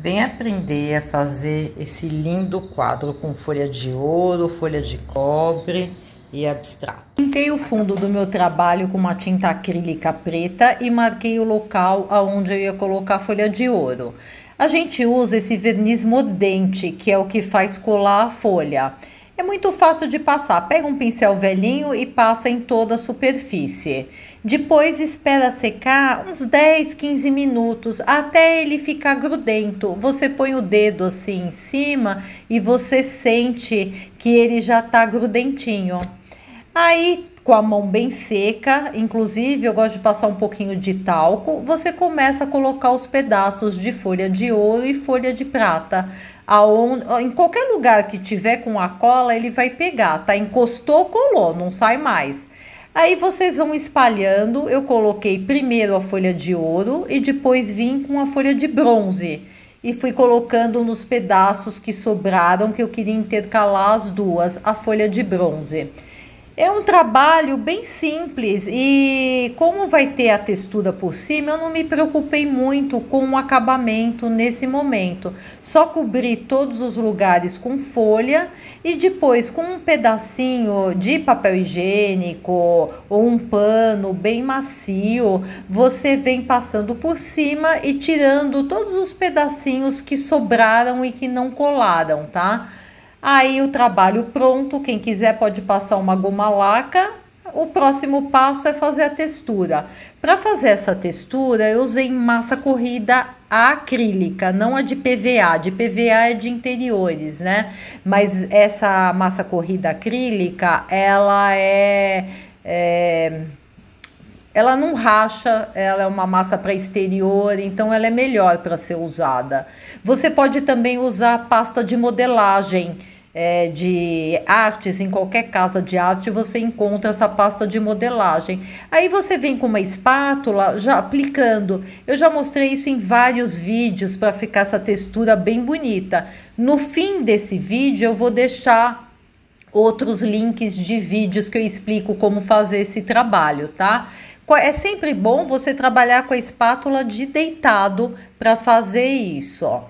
Vem aprender a fazer esse lindo quadro com folha de ouro, folha de cobre e abstrato. Pintei o fundo do meu trabalho com uma tinta acrílica preta e marquei o local aonde eu ia colocar a folha de ouro. A gente usa esse verniz mordente, que é o que faz colar a folha. É muito fácil de passar. Pega um pincel velhinho e passa em toda a superfície. Depois espera secar uns 10, 15 minutos até ele ficar grudento. Você põe o dedo assim em cima e você sente que ele já está grudentinho. Aí com a mão bem seca, inclusive eu gosto de passar um pouquinho de talco, você começa a colocar os pedaços de folha de ouro e folha de prata. Aonde, em qualquer lugar que tiver com a cola, ele vai pegar, tá? Encostou, colou, não sai mais. Aí vocês vão espalhando. Eu coloquei primeiro a folha de ouro e depois vim com a folha de bronze e fui colocando nos pedaços que sobraram que eu queria intercalar as duas, a folha de bronze. É um trabalho bem simples e como vai ter a textura por cima, eu não me preocupei muito com o acabamento nesse momento. Só cobri todos os lugares com folha e depois com um pedacinho de papel higiênico ou um pano bem macio, você vem passando por cima e tirando todos os pedacinhos que sobraram e que não colaram, tá? Aí o trabalho pronto, quem quiser pode passar uma goma laca. O próximo passo é fazer a textura. Para fazer essa textura, eu usei massa corrida acrílica, não a de PVA. De PVA é de interiores, né? Mas essa massa corrida acrílica, ela é, é ela não racha, ela é uma massa para exterior, então ela é melhor para ser usada. Você pode também usar pasta de modelagem. É, de artes, em qualquer casa de arte, você encontra essa pasta de modelagem. Aí você vem com uma espátula já aplicando. Eu já mostrei isso em vários vídeos para ficar essa textura bem bonita. No fim desse vídeo, eu vou deixar outros links de vídeos que eu explico como fazer esse trabalho, tá? É sempre bom você trabalhar com a espátula de deitado para fazer isso, ó.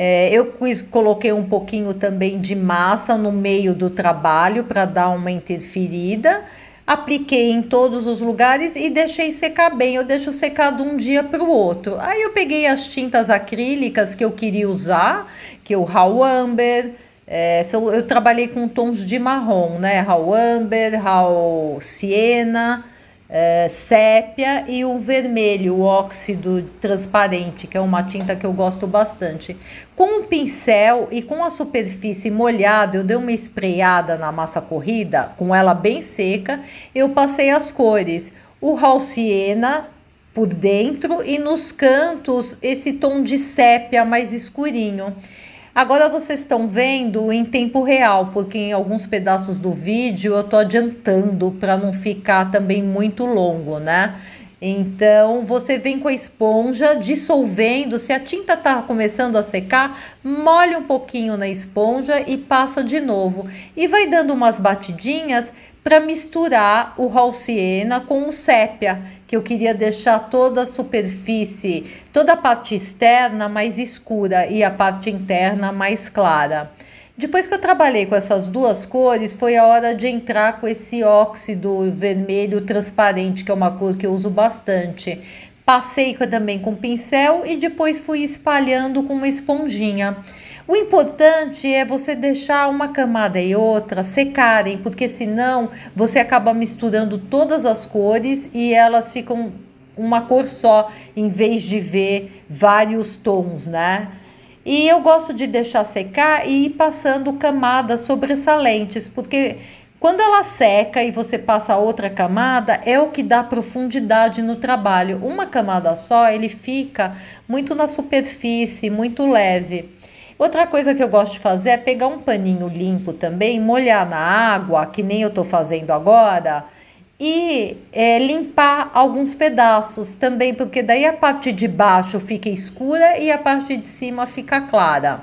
É, eu coloquei um pouquinho também de massa no meio do trabalho para dar uma interferida. Apliquei em todos os lugares e deixei secar bem. Eu deixo secar de um dia para o outro. Aí eu peguei as tintas acrílicas que eu queria usar, que é o Raw Amber. É, eu trabalhei com tons de marrom, né? Raw Amber, Raw Siena é, sépia e um vermelho, o óxido transparente, que é uma tinta que eu gosto bastante. Com o um pincel e com a superfície molhada, eu dei uma espreiada na massa corrida, com ela bem seca, eu passei as cores. O Halciena por dentro e nos cantos esse tom de sépia mais escurinho. Agora vocês estão vendo em tempo real, porque em alguns pedaços do vídeo eu tô adiantando para não ficar também muito longo, né? Então você vem com a esponja dissolvendo. Se a tinta está começando a secar, molha um pouquinho na esponja e passa de novo. E vai dando umas batidinhas para misturar o Halciena com o sépia, que eu queria deixar toda a superfície, toda a parte externa mais escura e a parte interna mais clara. Depois que eu trabalhei com essas duas cores, foi a hora de entrar com esse óxido vermelho transparente, que é uma cor que eu uso bastante. Passei também com pincel e depois fui espalhando com uma esponjinha. O importante é você deixar uma camada e outra secarem, porque senão você acaba misturando todas as cores e elas ficam uma cor só, em vez de ver vários tons, né? E eu gosto de deixar secar e ir passando camadas sobressalentes, porque quando ela seca e você passa outra camada, é o que dá profundidade no trabalho. Uma camada só, ele fica muito na superfície, muito leve. Outra coisa que eu gosto de fazer é pegar um paninho limpo também, molhar na água, que nem eu estou fazendo agora e é, limpar alguns pedaços também, porque daí a parte de baixo fica escura e a parte de cima fica clara.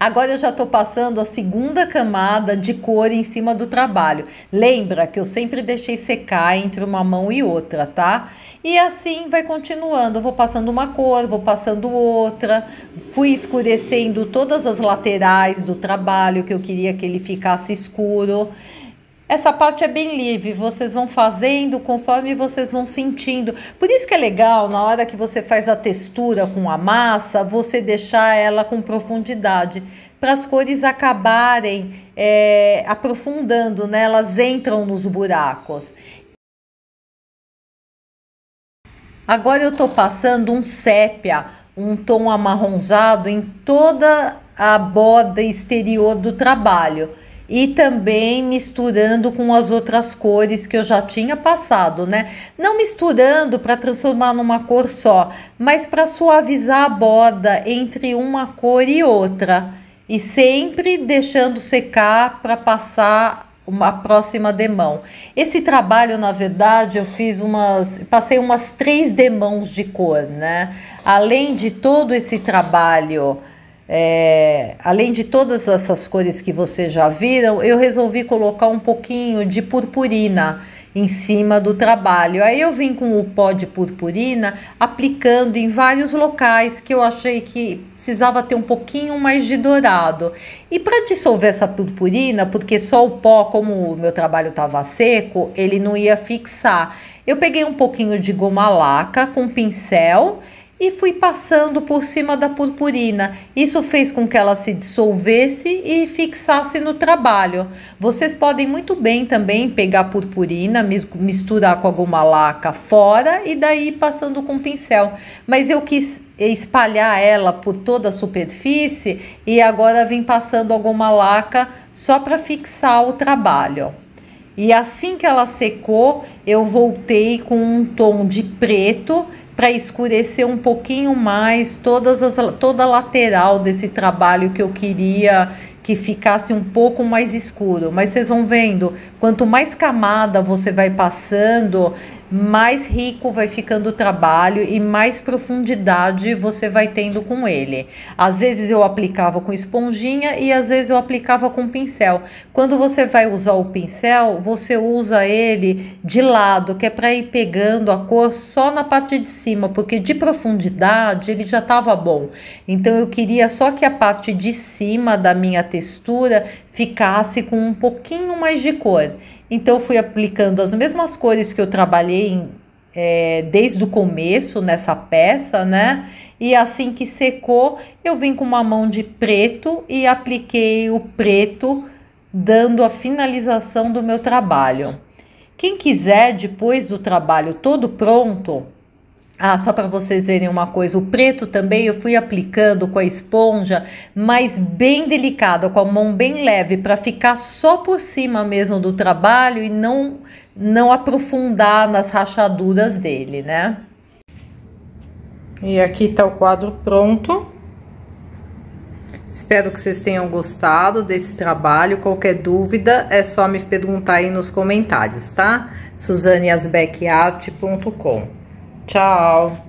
Agora eu já estou passando a segunda camada de cor em cima do trabalho. Lembra que eu sempre deixei secar entre uma mão e outra, tá? E assim vai continuando. Eu vou passando uma cor, vou passando outra. Fui escurecendo todas as laterais do trabalho que eu queria que ele ficasse escuro. Essa parte é bem livre, vocês vão fazendo conforme vocês vão sentindo. Por isso que é legal, na hora que você faz a textura com a massa, você deixar ela com profundidade, para as cores acabarem é, aprofundando, né? elas entram nos buracos. Agora eu estou passando um sépia, um tom amarronzado em toda a borda exterior do trabalho e também misturando com as outras cores que eu já tinha passado, né? Não misturando para transformar numa cor só, mas para suavizar a borda entre uma cor e outra e sempre deixando secar para passar uma próxima demão. Esse trabalho, na verdade, eu fiz umas, passei umas três demãos de cor, né? Além de todo esse trabalho é, além de todas essas cores que vocês já viram, eu resolvi colocar um pouquinho de purpurina em cima do trabalho. Aí eu vim com o pó de purpurina aplicando em vários locais que eu achei que precisava ter um pouquinho mais de dourado. E para dissolver essa purpurina, porque só o pó, como o meu trabalho estava seco, ele não ia fixar. Eu peguei um pouquinho de goma laca com pincel e fui passando por cima da purpurina. Isso fez com que ela se dissolvesse e fixasse no trabalho. Vocês podem muito bem também pegar purpurina, misturar com alguma laca fora e daí passando com pincel. Mas eu quis espalhar ela por toda a superfície e agora vim passando alguma laca só para fixar o trabalho. E assim que ela secou, eu voltei com um tom de preto para escurecer um pouquinho mais todas as, toda a lateral desse trabalho que eu queria que ficasse um pouco mais escuro. Mas vocês vão vendo, quanto mais camada você vai passando, mais rico vai ficando o trabalho e mais profundidade você vai tendo com ele. Às vezes eu aplicava com esponjinha e às vezes eu aplicava com pincel. Quando você vai usar o pincel, você usa ele de lado, que é para ir pegando a cor só na parte de cima, porque de profundidade ele já estava bom. Então eu queria só que a parte de cima da minha textura ficasse com um pouquinho mais de cor. Então, fui aplicando as mesmas cores que eu trabalhei em, é, desde o começo nessa peça, né? E assim que secou, eu vim com uma mão de preto e apliquei o preto, dando a finalização do meu trabalho. Quem quiser, depois do trabalho todo pronto, ah, só para vocês verem uma coisa, o preto também eu fui aplicando com a esponja, mas bem delicada, com a mão bem leve, para ficar só por cima mesmo do trabalho e não não aprofundar nas rachaduras dele, né? E aqui tá o quadro pronto. Espero que vocês tenham gostado desse trabalho. Qualquer dúvida é só me perguntar aí nos comentários, tá? suzaniasbeckart.com Tchau!